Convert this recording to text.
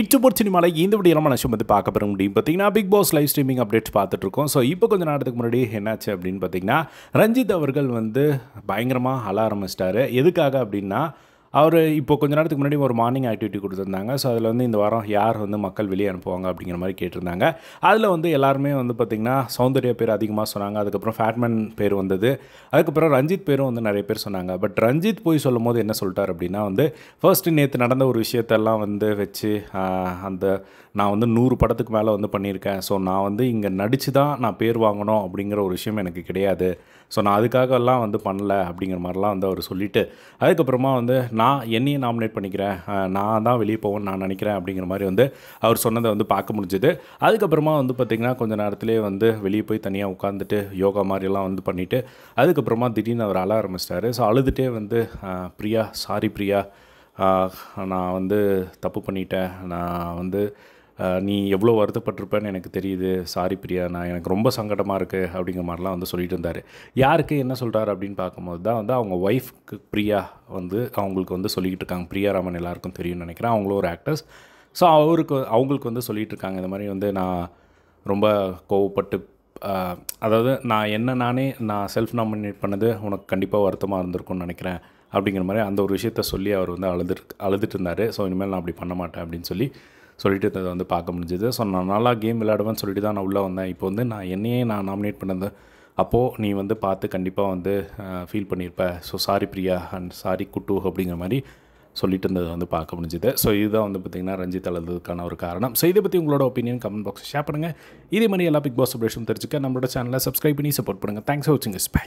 இட்டு பொறுத்து மலை இந்த விட நம்ம நிஷம் பற்றி பார்க்க போகிற முடியும் பார்த்தீங்கன்னா Bigg Boss live streaming updates பார்த்துட்ருக்கோம் ஸோ இப்போ கொஞ்சம் நேரத்துக்கு முன்னாடி என்னாச்சு அப்படின்னு பார்த்தீங்கன்னா ரஞ்சித் அவர்கள் வந்து பயங்கரமாக அழ எதுக்காக அப்படின்னா அவர் இப்போ கொஞ்ச நேரத்துக்கு முன்னாடி ஒரு மார்னிங் ஆக்டிவிட்டி கொடுத்துருந்தாங்க ஸோ அதில் வந்து இந்த வாரம் யார் வந்து மக்கள் வெளியே அனுப்புவாங்க அப்படிங்கிற மாதிரி கேட்டிருந்தாங்க அதில் வந்து எல்லாருமே வந்து பார்த்திங்கன்னா சௌந்தர்ய பேர் அதிகமாக சொன்னாங்க அதுக்கப்புறம் ஃபேட்மேன் பேர் வந்தது அதுக்கப்புறம் ரஞ்சித் பேரும் வந்து நிறைய பேர் சொன்னாங்க பட் ரஞ்சித் போய் சொல்லும் போது என்ன சொல்லிட்டார் அப்படின்னா வந்து ஃபர்ஸ்ட்டு நேற்று நடந்த ஒரு விஷயத்தெல்லாம் வந்து வச்சு அந்த நான் வந்து நூறு படத்துக்கு மேலே வந்து பண்ணியிருக்கேன் ஸோ நான் வந்து இங்கே நடித்து தான் நான் பேர் வாங்கணும் அப்படிங்கிற ஒரு விஷயம் எனக்கு கிடையாது ஸோ நான் அதுக்காகலாம் வந்து பண்ணல அப்படிங்கிற மாதிரிலாம் வந்து அவர் சொல்லிவிட்டு அதுக்கப்புறமா வந்து நான் என்னையும் நாமினேட் பண்ணிக்கிறேன் நான் தான் வெளியே போவேன்னு நான் நினைக்கிறேன் அப்படிங்கிற மாதிரி வந்து அவர் சொன்னதை வந்து பார்க்க முடிஞ்சுது அதுக்கப்புறமா வந்து பார்த்திங்கன்னா கொஞ்சம் நேரத்துலேயே வந்து வெளியே போய் தனியாக உட்காந்துட்டு யோகா மாதிரிலாம் வந்து பண்ணிவிட்டு அதுக்கப்புறமா திடீர்னு அவர் அழ ஆரம்பிச்சிட்டாரு ஸோ அழுதுகிட்டே வந்து பிரியா சாரி பிரியா நான் வந்து தப்பு பண்ணிட்டேன் நான் வந்து நீ எவ்வளோ வருத்தப்பட்டிருப்பேன்னு எனக்கு தெரியுது சாரி பிரியா நான் எனக்கு ரொம்ப சங்கடமாக இருக்குது அப்படிங்கிற மாதிரிலாம் வந்து சொல்லிட்டு இருந்தார் யாருக்கு என்ன சொல்கிறார் அப்படின்னு பார்க்கும்போது தான் வந்து அவங்க ஒய்ஃப்க்கு பிரியா வந்து அவங்களுக்கு வந்து சொல்லிக்கிட்டு இருக்காங்க பிரியா ராமன் எல்லாருக்கும் தெரியும்னு நினைக்கிறேன் அவங்களும் ஒரு ஆக்டர்ஸ் ஸோ அவருக்கு அவங்களுக்கு வந்து சொல்லிகிட்டு இருக்காங்க இந்த மாதிரி வந்து நான் ரொம்ப கோவப்பட்டு அதாவது நான் என்ன நானே நான் செல்ஃப் நாமினேட் பண்ணது உனக்கு கண்டிப்பாக வருத்தமாக இருந்திருக்கும்னு நினைக்கிறேன் அப்படிங்கிற மாதிரி அந்த ஒரு விஷயத்த சொல்லி அவர் வந்து அழுது அழுதுட்டு இருந்தார் ஸோ இனிமேல் நான் அப்படி பண்ண மாட்டேன் அப்படின்னு சொல்லி சொல்லிட்டு அதை வந்து பார்க்க முடிஞ்சுது ஸோ நான் நல்லா கேம் விளையாடுவேன்னு சொல்லிட்டு தான் நான் உள்ளே வந்தேன் இப்போ வந்து நான் என்னையே நான் நாமினேட் பண்ணது அப்போது நீ வந்து பார்த்து கண்டிப்பாக வந்து ஃபீல் பண்ணியிருப்ப so sorry Priya and sorry குட்டு அப்படிங்கிற மாதிரி சொல்லிட்டு இருந்ததை வந்து பார்க்க முடிஞ்சுது ஸோ இதுதான் வந்து பார்த்திங்கன்னா ரஞ்சித் அழுதுக்கான ஒரு காரணம் ஸோ இதை பற்றி உங்களோட ஒப்பீனியன் கமெண்ட் பாக்ஸ் ஷேர் பண்ணுங்கள் இதே மாதிரி எல்லா பிக் பாஸ் அப்டேஷன் தெரிஞ்சுக்க நம்மளோட சேனலில் சப்ஸ்கிரைப் பண்ணி சப்போர்ட் பண்ணுங்கள் தேங்க்ஸ் ஃபார் வாட்சிங் இஸ் பை